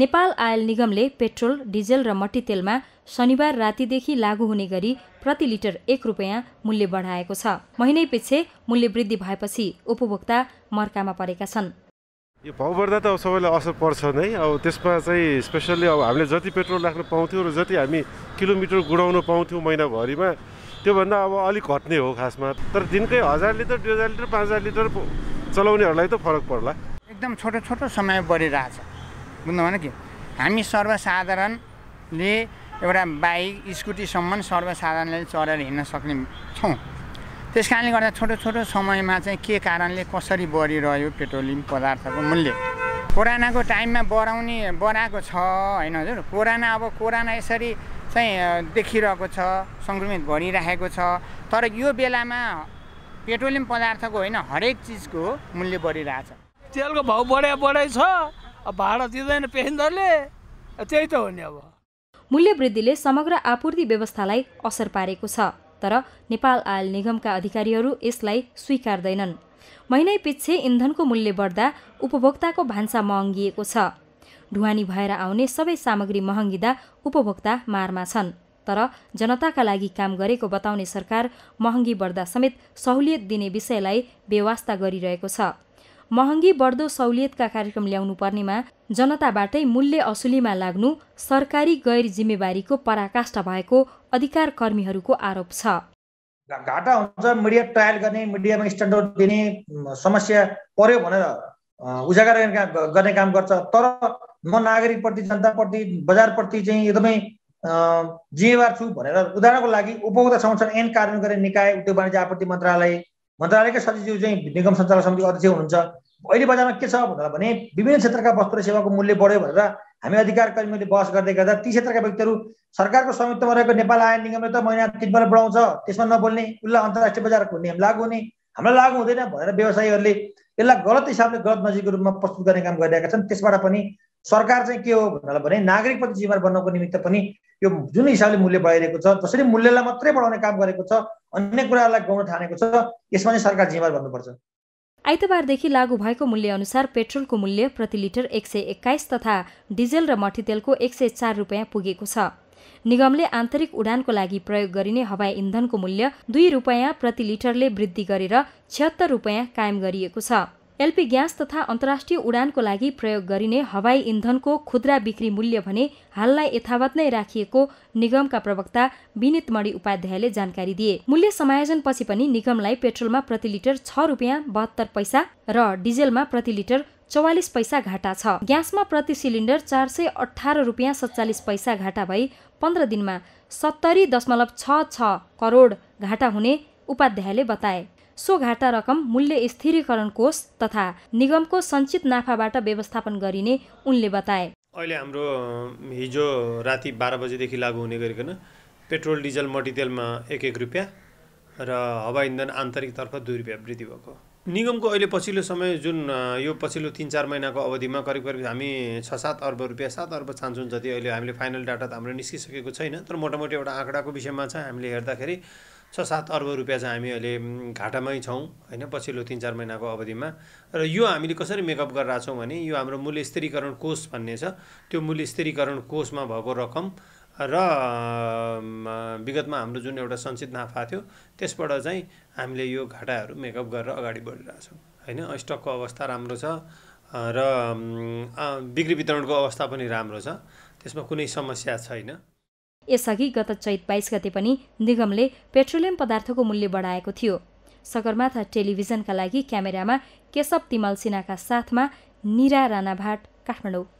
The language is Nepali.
नेपाल आयल निगमले पेट्रोल डिजल र मट्टी तेलमा शनिबार रातिदेखि लागू हुने गरी प्रति लिटर एक रुपियाँ मूल्य बढाएको छ महिनै पछि मूल्य वृद्धि भएपछि उपभोक्ता मर्कामा परेका छन् यो भाउ बढ्दा त सबैलाई असर पर्छ नै अब त्यसमा चाहिँ स्पेसल्ली अब हामीले जति पेट्रोल राख्न पाउँथ्यौँ र जति हामी किलोमिटर गुडाउन पाउँथ्यौँ महिनाभरिमा त्योभन्दा अब अलिक घट्ने हो खासमा तर दिनकै हजार लिटर दुई हजार लिटर पाँच हजार लिटर चलाउनेहरूलाई त फरक पर्ला एकदम छोटो छोटो समय बढिरहेछ बुझ्नुभएन कि हामी सर्वसाधारणले एउटा बाइक स्कुटीसम्म सर्वसाधारणले चढेर हिँड्न सक्ने छौँ त्यस कारणले गर्दा छोटो छोटो समयमा चाहिँ के कारणले कसरी बढिरह्यो पेट्रोलियम पदार्थको मूल्य कोरोनाको टाइममा बढाउने बढाएको छ होइन हजुर कोरोना अब कोरोना यसरी चाहिँ देखिरहेको छ सङ्क्रमित भइराखेको छ तर यो बेलामा पेट्रोलियम पदार्थको होइन हरेक चिजको मूल्य बढिरहेछ तेलको भाउ बढे बढै छ अब भाडा दिँदैन पेसेन्जरले त्यही त हो नि अब मूल्य वृद्धिले समग्र आपूर्ति व्यवस्थालाई असर पारेको छ तर नेपाल आयल निगमका अधिकारीहरू यसलाई स्वीकार्दैनन् महिनै पिच्छे इन्धनको मूल्य बढ्दा उपभोक्ताको भान्सा महँगिएको छ ढुवानी भएर आउने सबै सामग्री महँगिँदा उपभोक्ता मारमा छन् तर जनताका लागि काम गरेको बताउने सरकार महँगी बढ्दा समेत सहुलियत दिने विषयलाई व्यवस्था गरिरहेको छ महँगी बढ्दो सहुलियतका कार्यक्रम ल्याउनु पर्नेमा जनताबाटै मूल्य असुलीमा लाग्नु सरकारी गैर जिम्मेवारीको पराकाष्ठा भएको अधिकार कर्मीहरूको आरोप छ घाटा हुन्छ मिडिया ट्रायल गर्ने मिडियामा स्ट्यान्डर्ड दिने समस्या पर्यो भनेर उजागर गर्ने काम गर्छ तर म नागरिक प्रति जनताप्रति प्रति चाहिँ एकदमै जिम्मेवार छु भनेर उदाहरणको लागि उपभोक्ता संरक्षण एन कार्यान्वयन गर्ने निकाय उद्योग वाणिज्य आपूर्ति मन्त्रालय मन्त्रालयकै सचिव चाहिँ निगम सञ्चालक समितिको अध्यक्ष हुनुहुन्छ अहिले बजारमा के छ भनेर भने विभिन्न क्षेत्रका वस्तु र सेवाको मूल्य बढ्यो भनेर हामी अधिकार कर्मीहरूले बहस गर्दै गर्दा ती क्षेत्रका व्यक्तिहरू सरकारको संयुक्तमा रहेको नेपाल आयन निगमले त महिना तिन महिना बढाउँछ त्यसमा नबोल्ने उसलाई अन्तर्राष्ट्रिय बजार हुने लागु हुने हामीलाई लागु हुँदैन भनेर व्यवसायीहरूले यसलाई गलत हिसाबले गलत नजिकको रूपमा प्रस्तुत गर्ने काम गरिरहेका छन् त्यसबाट पनि सरकार चाहिँ के हो भनेर भने नागरिक नागरिकप्रति जिम्मेवार बन्नको निमित्त पनि यो जुन हिसाबले मूल्य बढाइरहेको छ जसरी मूल्यलाई मात्रै बढाउने काम गरेको छ अन्य कुराहरूलाई गाउन ठानेको छ यसमा नै सरकार जिम्मेवार भन्नुपर्छ आइतबारदेखि लागू भएको मूल्य अनुसार पेट्रोलको मूल्य प्रति लिटर एक सय एक्काइस तथा डिजेल र मठीतेलको एक सय चार रुपियाँ पुगेको छ निगमले आन्तरिक उडानको लागि प्रयोग गरिने हवाई इन्धनको मूल्य दुई रुपियाँ प्रति लिटरले वृद्धि गरेर छिहत्तर रुपियाँ कायम गरिएको छ एलपी ग्यास तथा अन्तर्राष्ट्रिय उडानको लागि प्रयोग गरिने हवाई इन्धनको खुद्रा बिक्री मूल्य भने हाललाई यथावत नै राखिएको निगमका प्रवक्ता विनित मणि उपाध्यायले जानकारी दिए मूल्य समायोजनपछि पनि निगमलाई पेट्रोलमा प्रति लिटर छ रुपियाँ बहत्तर पैसा र डिजेलमा प्रति लिटर चौवालिस पैसा घाटा छ ग्यासमा प्रति सिलिन्डर चार सय अठार रुपियाँ सत्तालिस पैसा घाटा भई पन्ध्र दिनमा सत्तरी दशमलव छ छ करोड घाटा हुने उपाध्यायले बताए सो घाटा रकम मूल्य स्थिरीकरण कोष तथा निगमको सञ्चित नाफाबाट व्यवस्थापन गरिने उनले बताए अहिले हाम्रो हिजो राति बाह्र बजेदेखि लागु हुने गरिकन पेट्रोल डिजल मट्टितेलमा एक एक रुपियाँ र हवाई इन्धन आन्तरिक तर्फ दुई रुपियाँ वृद्धि भएको निगमको अहिले पछिल्लो समय जुन यो पछिल्लो तिन चार महिनाको अवधिमा करिब करिब हामी छ सात अर्ब रुपियाँ सात अर्ब चान्छौँ जति अहिले हामीले फाइनल डाटा त हाम्रो निस्किसकेको छैन तर मोटामोटी एउटा आँकडाको विषयमा चाहिँ हामीले हेर्दाखेरि छ सात अर्ब रुपियाँ चाहिँ हामी अहिले घाटामै छौँ होइन पछिल्लो तिन चार महिनाको अवधिमा र यो हामीले कसरी मेकअप गरिरहेको छौँ भने यो हाम्रो मूल्य स्थिरीकरण कोष भन्ने छ त्यो मूल्य स्थिरीकरण कोषमा भएको रकम र विगतमा हाम्रो जुन एउटा सञ्चित नाफा थियो त्यसबाट चाहिँ हामीले यो घाटाहरू मेकअप गरेर अगाडि बढिरहेछौँ होइन स्टकको अवस्था राम्रो छ र बिक्री वितरणको अवस्था पनि राम्रो छ त्यसमा कुनै समस्या छैन यसअघि गत चैत बाइस गते पनि निगमले पेट्रोलियम पदार्थको मूल्य बढाएको थियो सगरमाथा टेलिभिजनका लागि क्यामेरामा केशव तिमल सिन्हाका साथमा निरा राणाभाट काठमाडौँ